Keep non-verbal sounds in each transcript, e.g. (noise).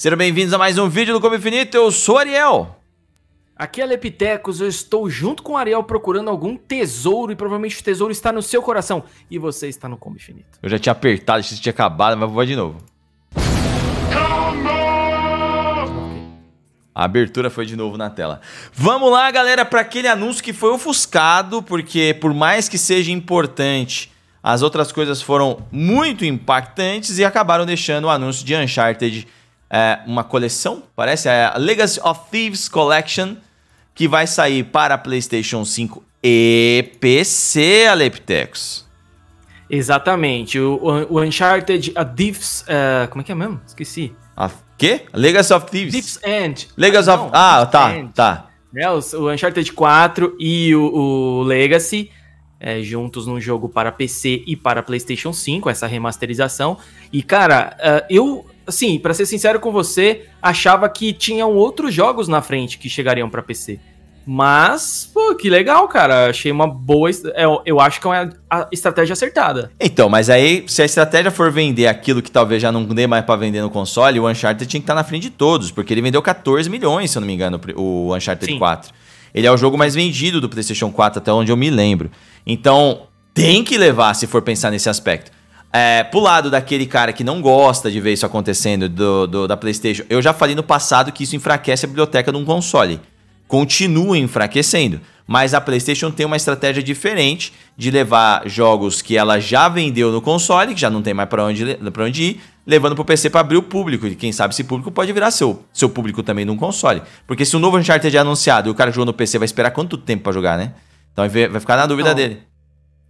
Sejam bem-vindos a mais um vídeo do Combo Infinito, eu sou Ariel. Aqui é Lepitecos, eu estou junto com o Ariel procurando algum tesouro e provavelmente o tesouro está no seu coração e você está no Combo Infinito. Eu já tinha apertado, isso tinha acabado, mas vou de novo. A abertura foi de novo na tela. Vamos lá, galera, para aquele anúncio que foi ofuscado, porque por mais que seja importante as outras coisas foram muito impactantes e acabaram deixando o anúncio de Uncharted é, uma coleção, parece, é a Legacy of Thieves Collection, que vai sair para PlayStation 5 e PC, Aleptex. Exatamente. O, o Uncharted, a Thieves. Uh, como é que é mesmo? Esqueci. A quê? Legacy of Thieves. Thieves End. Legacy ah, of. Ah, tá, End. tá. É, o, o Uncharted 4 e o, o Legacy. É, juntos num jogo para PC e para PlayStation 5, essa remasterização. E, cara, uh, eu assim, para ser sincero com você, achava que tinham outros jogos na frente que chegariam para PC. Mas, pô, que legal, cara. Achei uma boa. Eu, é, eu acho que é uma estratégia acertada. Então, mas aí, se a estratégia for vender aquilo que talvez já não dê mais para vender no console, o Uncharted tinha que estar tá na frente de todos, porque ele vendeu 14 milhões, se eu não me engano, o Uncharted Sim. 4. Ele é o jogo mais vendido do PlayStation 4, até onde eu me lembro. Então, tem que levar se for pensar nesse aspecto. É, pro lado daquele cara que não gosta de ver isso acontecendo do, do, da PlayStation, eu já falei no passado que isso enfraquece a biblioteca de um console. Continua enfraquecendo. Mas a PlayStation tem uma estratégia diferente de levar jogos que ela já vendeu no console, que já não tem mais para onde, pra onde ir, levando pro PC para abrir o público. E quem sabe esse público pode virar seu, seu público também num console. Porque se o novo Uncharted é anunciado e o cara jogou no PC, vai esperar quanto tempo para jogar, né? Então vai ficar na dúvida não. dele.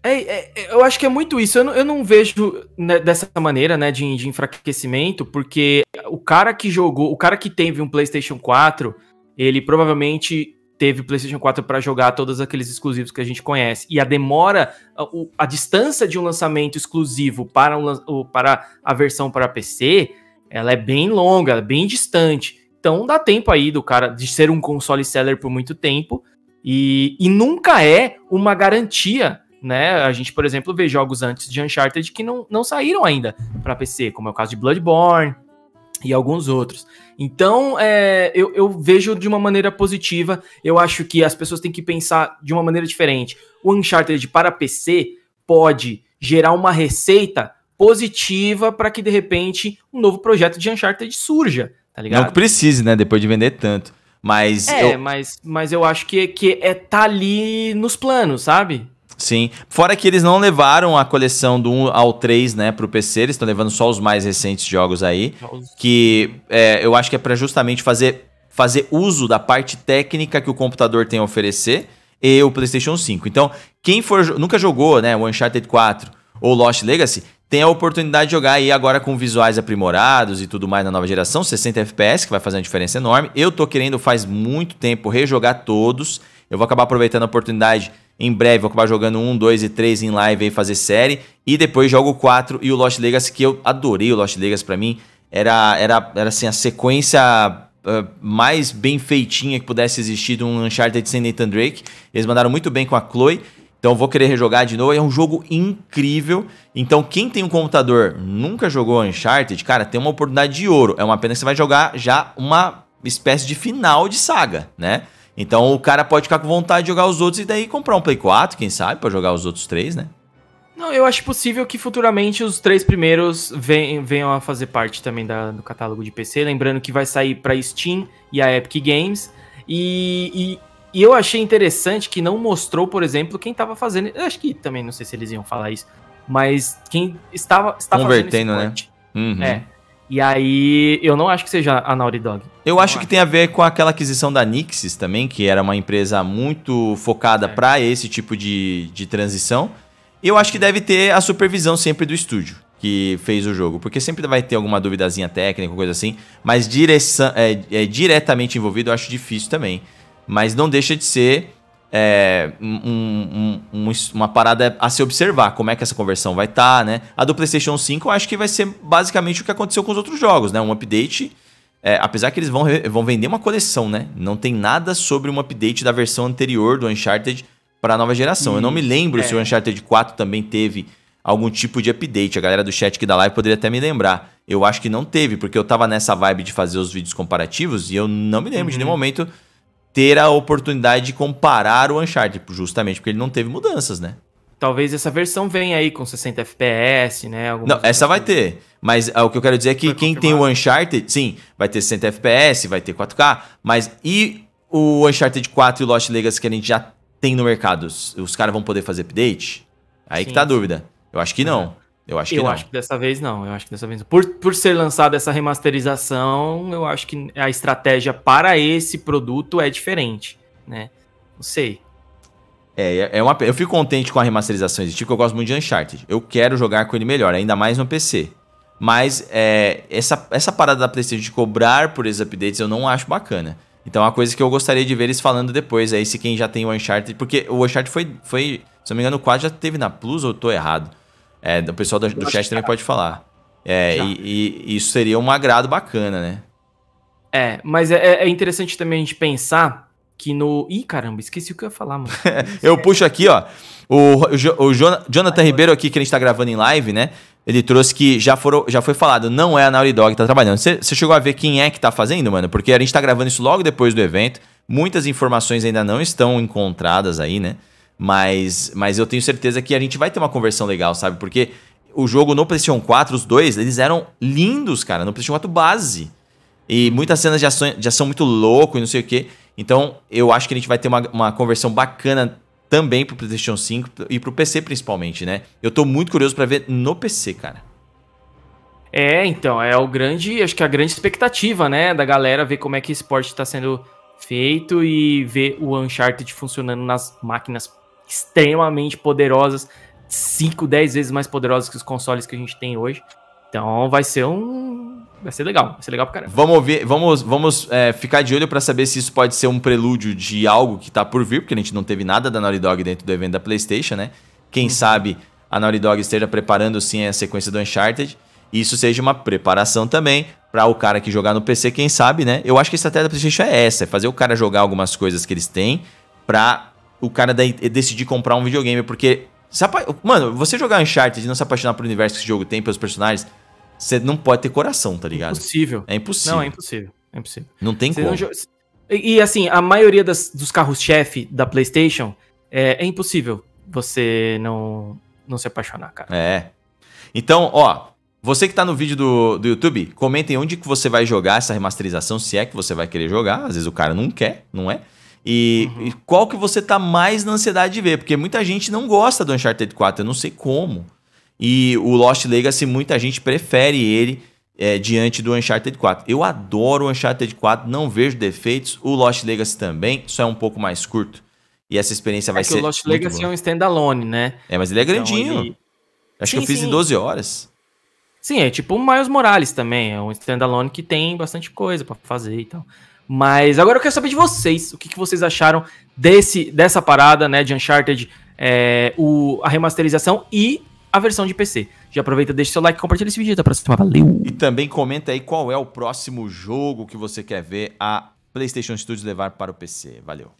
É, é, é, eu acho que é muito isso. Eu não, eu não vejo né, dessa maneira, né, de, de, enfraquecimento, porque o cara que jogou, o cara que teve um PlayStation 4, ele provavelmente teve o PlayStation 4 para jogar todos aqueles exclusivos que a gente conhece. E a demora, a, a distância de um lançamento exclusivo para, um, para a versão para PC, ela é bem longa, é bem distante. Então dá tempo aí do cara de ser um console seller por muito tempo. e, e nunca é uma garantia né? A gente, por exemplo, vê jogos antes de Uncharted que não, não saíram ainda para PC, como é o caso de Bloodborne e alguns outros. Então, é, eu, eu vejo de uma maneira positiva. Eu acho que as pessoas têm que pensar de uma maneira diferente. O Uncharted para PC pode gerar uma receita positiva para que de repente um novo projeto de Uncharted surja, tá ligado? Não que precise, né? Depois de vender tanto. Mas. É, eu... mas, mas eu acho que, que é tá ali nos planos, sabe? Sim. Fora que eles não levaram a coleção do 1 ao 3, né, pro PC, eles estão levando só os mais recentes jogos aí. Que é, eu acho que é para justamente fazer, fazer uso da parte técnica que o computador tem a oferecer e o PlayStation 5. Então, quem for nunca jogou, né, o Uncharted 4 ou Lost Legacy, tem a oportunidade de jogar aí agora com visuais aprimorados e tudo mais na nova geração, 60 FPS, que vai fazer uma diferença enorme. Eu tô querendo faz muito tempo rejogar todos. Eu vou acabar aproveitando a oportunidade em breve vou acabar jogando 1, 2 e 3 em live e fazer série. E depois jogo 4 e o Lost Legacy, que eu adorei o Lost Legacy para mim. Era, era, era assim, a sequência uh, mais bem feitinha que pudesse existir de um Uncharted sem Nathan Drake. Eles mandaram muito bem com a Chloe. Então vou querer rejogar de novo. É um jogo incrível. Então quem tem um computador nunca jogou Uncharted, cara, tem uma oportunidade de ouro. É uma pena que você vai jogar já uma espécie de final de saga, né? Então o cara pode ficar com vontade de jogar os outros e daí comprar um Play 4, quem sabe, para jogar os outros três, né? Não, eu acho possível que futuramente os três primeiros venham a fazer parte também da, do catálogo de PC. Lembrando que vai sair para Steam e a Epic Games. E, e, e, eu achei interessante que não mostrou, por exemplo, quem estava fazendo. Eu acho que também não sei se eles iam falar isso, mas quem estava, estava convertendo, fazendo né? Uhum. É, e aí, eu não acho que seja a Naughty Dog. Eu acho que tem a ver com aquela aquisição da Nixis também, que era uma empresa muito focada é. para esse tipo de, de transição. E eu acho que deve ter a supervisão sempre do estúdio que fez o jogo, porque sempre vai ter alguma duvidazinha técnica, coisa assim, mas direção, é, é diretamente envolvido eu acho difícil também. Mas não deixa de ser é, um, um, um, uma parada a se observar, como é que essa conversão vai estar, tá, né? A do PlayStation 5 eu acho que vai ser basicamente o que aconteceu com os outros jogos, né? Um update, é, apesar que eles vão, vão vender uma coleção, né? Não tem nada sobre um update da versão anterior do Uncharted para a nova geração. Hum, eu não me hum, lembro é. se o é. Uncharted 4 também teve algum tipo de update. A galera do chat aqui da live poderia até me lembrar. Eu acho que não teve, porque eu tava nessa vibe de fazer os vídeos comparativos e eu não me lembro uhum. de nenhum uhum. momento ter a oportunidade de comparar o Uncharted, tipo, justamente porque ele não teve mudanças, né? Talvez essa versão venha aí com 60 FPS, né? Algumas não, essa vai ter. Mas ah, o que eu quero dizer é que Foi quem confirmado. tem o Uncharted, sim, vai ter 60 FPS, vai ter 4K, mas e o Uncharted 4 e o Lost Legacy que a gente já tem no mercado? Os, os caras vão poder fazer update? Aí sim, que tá a dúvida. Eu acho que não. É. Eu acho que eu não. acho que dessa vez não. Eu acho que dessa vez não. Por, por ser lançada essa remasterização, eu acho que a estratégia para esse produto é diferente, né? Não sei. É, é, é uma, eu fico contente com a remasterização existir, porque eu gosto muito de Uncharted. Eu quero jogar com ele melhor, ainda mais no PC. Mas é, essa, essa parada da PlayStation de cobrar por esses updates eu não acho bacana. Então é uma coisa que eu gostaria de ver eles falando depois, aí se quem já tem o Uncharted. Porque o Uncharted foi, foi se não me engano, quase já teve na Plus ou eu tô errado. É, o pessoal do, do chat também pode falar. É, e, e, isso seria um agrado bacana, né? É, mas é, é, interessante também a gente pensar que no. Ih, caramba, esqueci o que eu ia falar, mano. (laughs) eu puxo aqui, ó. O, o, o Jonathan Ribeiro aqui, que a gente tá gravando em live, né? Ele trouxe que já, foram, já foi falado, não é a Naughty Dog que tá trabalhando. Você chegou a ver quem é que tá fazendo, mano? Porque a gente tá gravando isso logo depois do evento. Muitas informações ainda não estão encontradas aí, né? Mas, mas eu tenho certeza que a gente vai ter uma conversão legal, sabe? Porque o jogo no PlayStation 4, os dois, eles eram lindos, cara, no PlayStation 4 base. E muitas cenas de são, já são muito louco e não sei o quê. Então, eu acho que a gente vai ter uma, uma conversão bacana também pro PlayStation 5 e pro PC principalmente, né? Eu tô muito curioso para ver no PC, cara. É, então, é o grande, acho que a grande expectativa, né, da galera ver como é que esse esporte tá sendo feito e ver o Uncharted funcionando nas máquinas extremamente poderosas, 5, 10 vezes mais poderosas que os consoles que a gente tem hoje. Então vai ser um. Vai ser legal, vai ser legal pro caramba. Vamos ver, vamos, vamos é, ficar de olho para saber se isso pode ser um prelúdio de algo que tá por vir, porque a gente não teve nada da Naughty Dog dentro do evento da PlayStation, né? Quem uhum. sabe a Naughty Dog esteja preparando sim a sequência do Uncharted. E isso seja uma preparação também para o cara que jogar no PC, quem sabe, né? Eu acho que a estratégia da PlayStation é essa: é fazer o cara jogar algumas coisas que eles têm para o cara daí eh, decidir comprar um videogame, porque. Mano, você jogar Uncharted e não se apaixonar pelo universo que esse jogo tem, pelos personagens, você não pode ter coração, tá ligado? É impossível. É impossível. Não, é impossível. É impossível. Não tem você como. Não... E assim, a maioria das, dos carros-chefe da PlayStation é, é, impossível você não, não se apaixonar, cara. É. Então, ó, você que tá no vídeo do, do YouTube, comentem onde que você vai jogar essa remasterização, se é que você vai querer jogar. Às vezes o cara não quer, não é? E, uhum. e qual que você tá mais na ansiedade de ver? Porque muita gente não gosta do Uncharted 4, eu não sei como. E o Lost Legacy, muita gente prefere ele é, diante do Uncharted 4. Eu adoro o Uncharted 4, não vejo defeitos. O Lost Legacy também, só é um pouco mais curto. E essa experiência é vai ser. O Lost Legacy é um standalone, né? É, mas ele é então, grandinho. Ele... Acho sim, que eu fiz sim. em 12 horas. Sim, é tipo o Miles Morales também. É um standalone que tem bastante coisa para fazer e tal. Mas agora eu quero saber de vocês, o que, que vocês acharam desse, dessa parada, né, de Uncharted, é, o, a remasterização e a versão de PC. Já aproveita, deixa seu like, compartilha esse vídeo, até a próxima, valeu! E também comenta aí qual é o próximo jogo que você quer ver a PlayStation Studios levar para o PC, valeu!